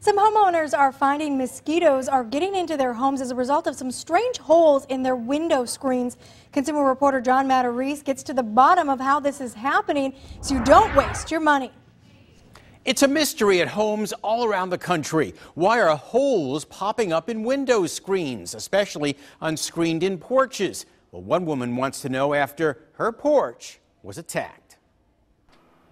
Some homeowners are finding mosquitoes are getting into their homes as a result of some strange holes in their window screens. Consumer reporter John Matarese gets to the bottom of how this is happening so you don't waste your money. It's a mystery at homes all around the country. Why are holes popping up in window screens, especially on screened in porches? Well, one woman wants to know after her porch was attacked.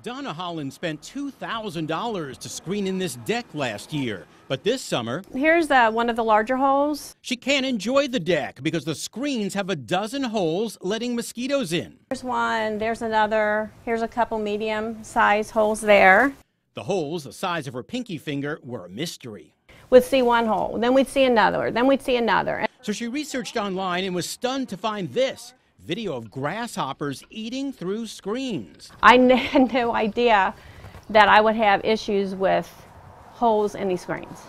Donna Holland spent $2,000 to screen in this deck last year, but this summer... Here's uh, one of the larger holes. She can't enjoy the deck because the screens have a dozen holes letting mosquitoes in. There's one, there's another, here's a couple medium-sized holes there. The holes, the size of her pinky finger, were a mystery. We'd see one hole, then we'd see another, then we'd see another. So she researched online and was stunned to find this video of grasshoppers eating through screens. I had no idea that I would have issues with holes in these screens.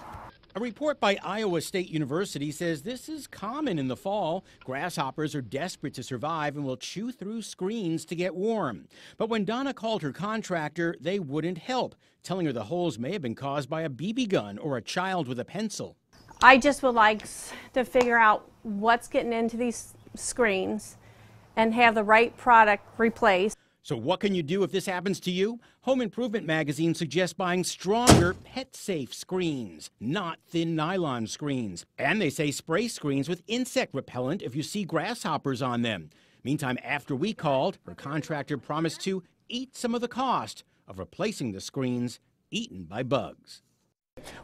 A report by Iowa State University says this is common in the fall. Grasshoppers are desperate to survive and will chew through screens to get warm. But when Donna called her contractor, they wouldn't help, telling her the holes may have been caused by a BB gun or a child with a pencil. I just would like to figure out what's getting into these screens and have the right product replaced. So, what can you do if this happens to you? Home Improvement Magazine suggests buying stronger pet safe screens, not thin nylon screens. And they say spray screens with insect repellent if you see grasshoppers on them. Meantime, after we called, her contractor promised to eat some of the cost of replacing the screens eaten by bugs.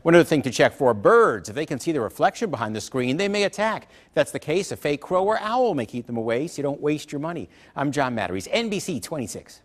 One other thing to check for birds. If they can see the reflection behind the screen, they may attack. If that's the case, a fake crow or owl may keep them away, so you don't waste your money. I'm John Matteries, NBC 26.